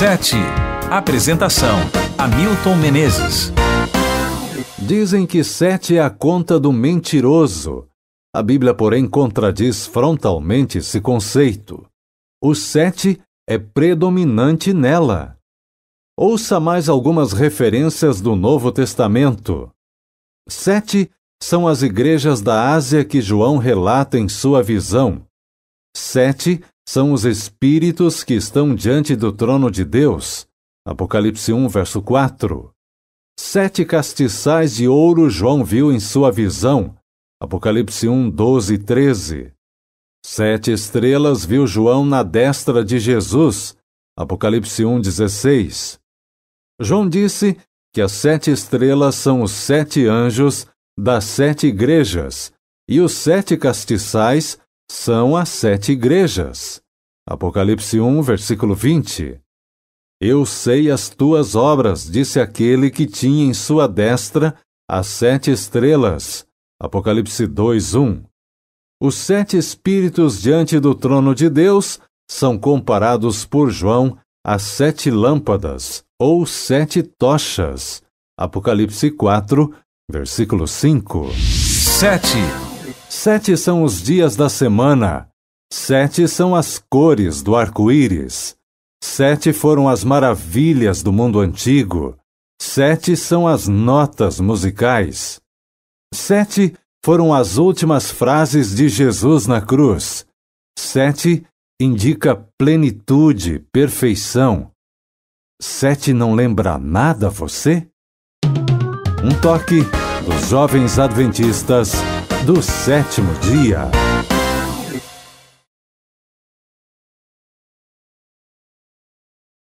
7. Apresentação: Hamilton Menezes. Dizem que sete é a conta do mentiroso. A Bíblia, porém, contradiz frontalmente esse conceito. O sete é predominante nela. Ouça mais algumas referências do Novo Testamento. Sete são as igrejas da Ásia que João relata em sua visão. Sete são os espíritos que estão diante do trono de Deus. Apocalipse 1, verso 4. Sete castiçais de ouro João viu em sua visão. Apocalipse 1, 12 e 13. Sete estrelas viu João na destra de Jesus. Apocalipse 1, 16. João disse que as sete estrelas são os sete anjos das sete igrejas, e os sete castiçais são as sete igrejas. Apocalipse 1, versículo 20. Eu sei as tuas obras, disse aquele que tinha em sua destra as sete estrelas. Apocalipse 2, 1. Os sete espíritos diante do trono de Deus são comparados por João às sete lâmpadas ou sete tochas. Apocalipse 4, versículo 5. 7. Sete são os dias da semana. Sete são as cores do arco-íris. Sete foram as maravilhas do mundo antigo. Sete são as notas musicais. Sete foram as últimas frases de Jesus na cruz. Sete indica plenitude, perfeição. Sete não lembra nada a você? Um toque dos jovens adventistas do sétimo dia.